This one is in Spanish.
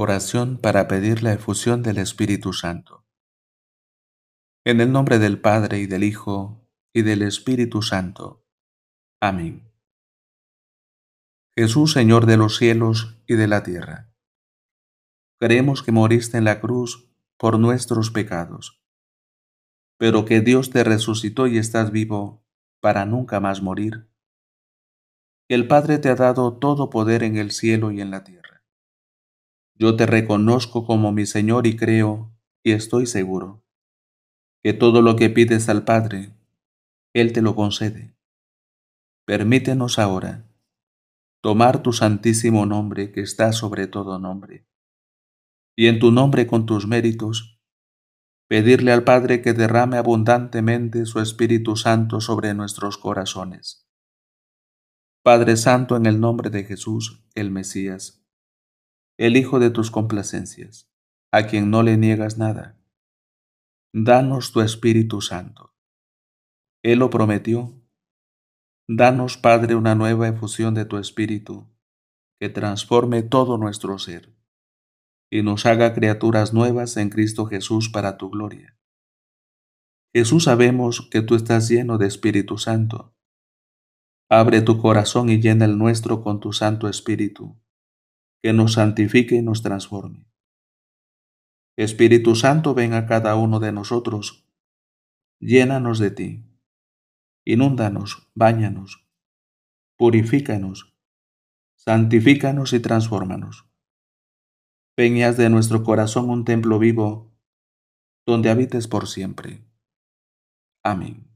Oración para pedir la efusión del Espíritu Santo. En el nombre del Padre y del Hijo y del Espíritu Santo. Amén. Jesús, Señor de los cielos y de la tierra, creemos que moriste en la cruz por nuestros pecados, pero que Dios te resucitó y estás vivo para nunca más morir. el Padre te ha dado todo poder en el cielo y en la tierra. Yo te reconozco como mi Señor y creo y estoy seguro que todo lo que pides al Padre, Él te lo concede. Permítenos ahora tomar tu santísimo nombre que está sobre todo nombre, y en tu nombre con tus méritos, pedirle al Padre que derrame abundantemente su Espíritu Santo sobre nuestros corazones. Padre Santo, en el nombre de Jesús, el Mesías, el hijo de tus complacencias, a quien no le niegas nada. Danos tu Espíritu Santo. Él lo prometió. Danos, Padre, una nueva efusión de tu Espíritu, que transforme todo nuestro ser, y nos haga criaturas nuevas en Cristo Jesús para tu gloria. Jesús sabemos que tú estás lleno de Espíritu Santo. Abre tu corazón y llena el nuestro con tu Santo Espíritu que nos santifique y nos transforme. Espíritu Santo, ven a cada uno de nosotros, llénanos de ti, inúndanos, báñanos, purifícanos, santifícanos y transfórmanos. Peñas de nuestro corazón un templo vivo, donde habites por siempre. Amén.